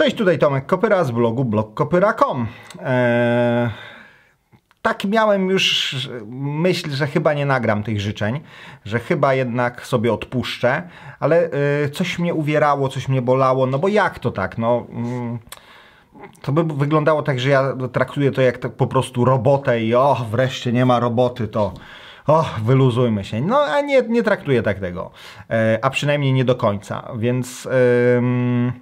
Cześć, tutaj Tomek Kopyra z blogu blogkopyra.com eee, Tak miałem już myśl, że chyba nie nagram tych życzeń, że chyba jednak sobie odpuszczę, ale e, coś mnie uwierało, coś mnie bolało, no bo jak to tak, no... Mm, to by wyglądało tak, że ja traktuję to jak tak po prostu robotę i o, wreszcie nie ma roboty, to o, wyluzujmy się. No, a nie, nie traktuję tak tego. E, a przynajmniej nie do końca, więc... Ym,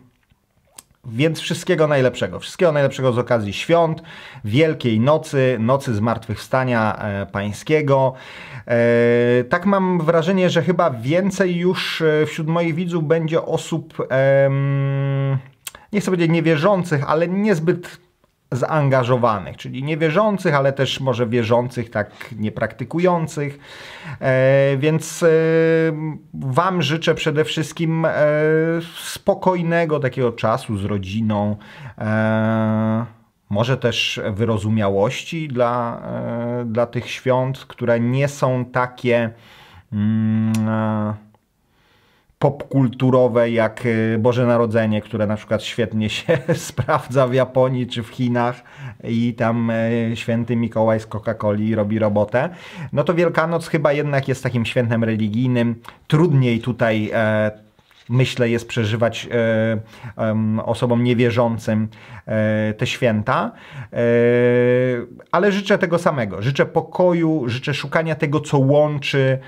więc wszystkiego najlepszego. Wszystkiego najlepszego z okazji świąt, Wielkiej Nocy, Nocy Zmartwychwstania e, Pańskiego. E, tak mam wrażenie, że chyba więcej już e, wśród moich widzów będzie osób, nie chcę powiedzieć niewierzących, ale niezbyt zaangażowanych, czyli niewierzących, ale też może wierzących, tak niepraktykujących. E, więc e, Wam życzę przede wszystkim e, spokojnego takiego czasu z rodziną. E, może też wyrozumiałości dla, e, dla tych świąt, które nie są takie. Mm, e, popkulturowe jak y, Boże Narodzenie, które na przykład świetnie się sprawdza w Japonii czy w Chinach i tam e, święty Mikołaj z Coca-Coli robi robotę, no to Wielkanoc chyba jednak jest takim świętem religijnym. Trudniej tutaj e, myślę, jest przeżywać e, osobom niewierzącym e, te święta. E, ale życzę tego samego. Życzę pokoju, życzę szukania tego, co łączy.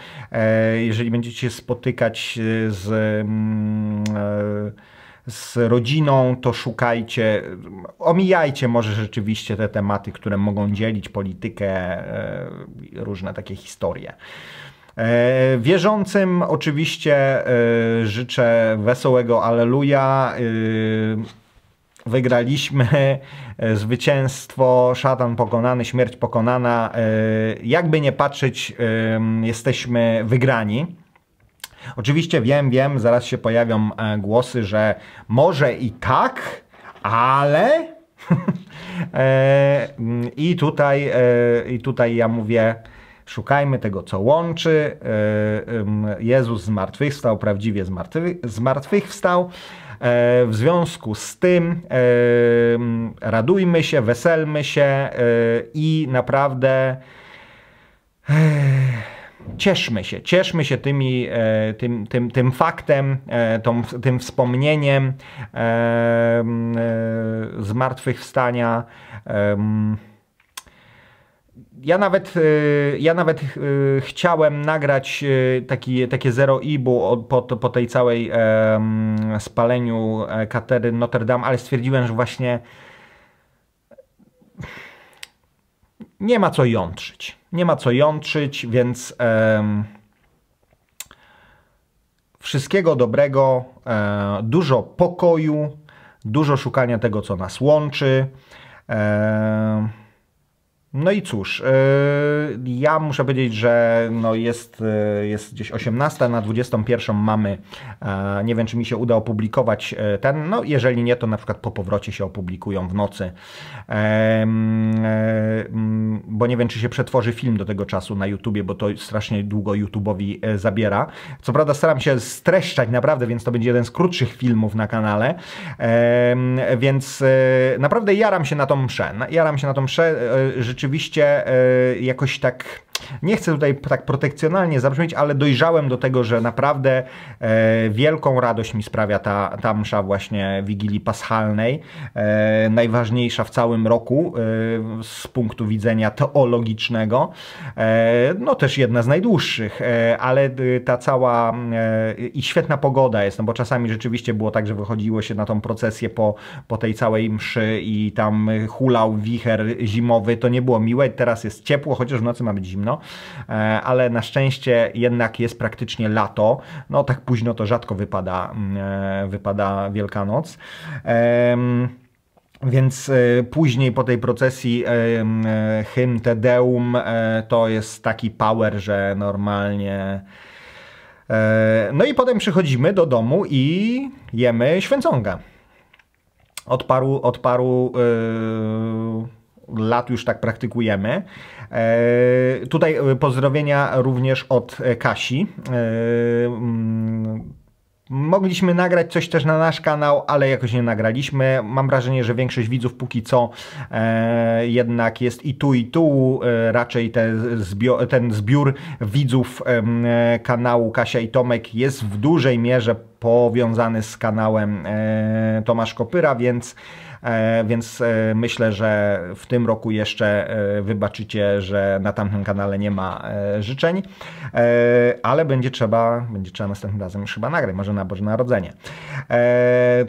Jeżeli będziecie spotykać z mm, z rodziną, to szukajcie, omijajcie może rzeczywiście te tematy, które mogą dzielić politykę, różne takie historie. E, wierzącym oczywiście e, życzę wesołego Alleluja. E, wygraliśmy zwycięstwo, szatan pokonany, śmierć pokonana. Jakby nie patrzeć, jesteśmy wygrani. Oczywiście wiem, wiem, zaraz się pojawią głosy, że może i tak, ale. I tutaj, I tutaj ja mówię, Szukajmy tego, co łączy. E, Jezus zmartwychwstał, prawdziwie zmartwychwstał. E, w związku z tym radujmy się, weselmy się e, i naprawdę cieszmy się, cieszmy się tymi, tym, tym, tym faktem, tą, tym wspomnieniem zmartwychwstania ja nawet, y, ja nawet y, chciałem nagrać y, taki, takie zero ibu po, po tej całej spaleniu e, katedry Notre Dame, ale stwierdziłem, że właśnie nie ma co jątrzyć. Nie ma co jątrzyć, więc wszystkiego dobrego, e, dużo pokoju, dużo szukania tego, co nas łączy. No i cóż, e, ja muszę powiedzieć, że no jest, e, jest gdzieś 18, na 21 mamy, e, nie wiem czy mi się uda opublikować ten, no jeżeli nie, to na przykład po powrocie się opublikują w nocy, mm, bo nie wiem czy się przetworzy film do tego czasu na YouTubie, bo to strasznie długo YouTube'owi zabiera. Co prawda staram się streszczać naprawdę, więc to będzie jeden z krótszych filmów na kanale, więc naprawdę jaram się na tą mszę, jaram się na tą mszę, życzę rzeczywiście e, jakoś tak nie chcę tutaj tak protekcjonalnie zabrzmieć, ale dojrzałem do tego, że naprawdę e, wielką radość mi sprawia ta, ta msza właśnie Wigilii Paschalnej, e, najważniejsza w całym roku e, z punktu widzenia teologicznego, e, no też jedna z najdłuższych, e, ale e, ta cała i świetna pogoda jest, no bo czasami rzeczywiście było tak, że wychodziło się na tą procesję po, po tej całej mszy i tam hulał wicher zimowy, to nie było miłe, teraz jest ciepło, chociaż w nocy ma być zimno, późno, e, ale na szczęście jednak jest praktycznie lato. No tak późno to rzadko wypada, mm, e, wypada Wielkanoc. Więc e, później po tej procesji hymn Te Deum to jest taki power, że normalnie. No i potem przychodzimy do domu i jemy święconga. Od paru, od paru yy lat już tak praktykujemy. E, tutaj e, pozdrowienia również od e, Kasi. Mm, mogliśmy nagrać coś też na nasz kanał, ale jakoś nie nagraliśmy. Mam wrażenie, że większość widzów póki co e, jednak jest i tu, i tu. E, raczej te zbio ten zbiór widzów e, kanału Kasia i Tomek jest w dużej mierze powiązany z kanałem e, Tomasz Kopyra, więc e, więc e, myślę, że w tym roku jeszcze wybaczycie, że na tamtym kanale nie ma życzeń, ale będzie trzeba, będzie trzeba następnym razem już chyba nagrać, może na Boże Narodzenie.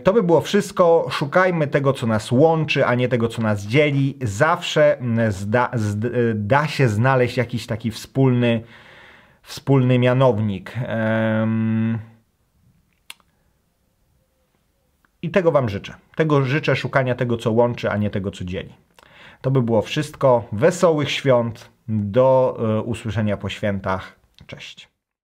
To by było wszystko. Szukajmy tego, co nas łączy, a nie tego, co nas dzieli. Zawsze zda, da się znaleźć jakiś taki wspólny, wspólny mianownik. Um I tego Wam życzę. Tego życzę szukania tego, co łączy, a nie tego, co dzieli. To by było wszystko. Wesołych świąt. Do e, usłyszenia po świętach. Cześć.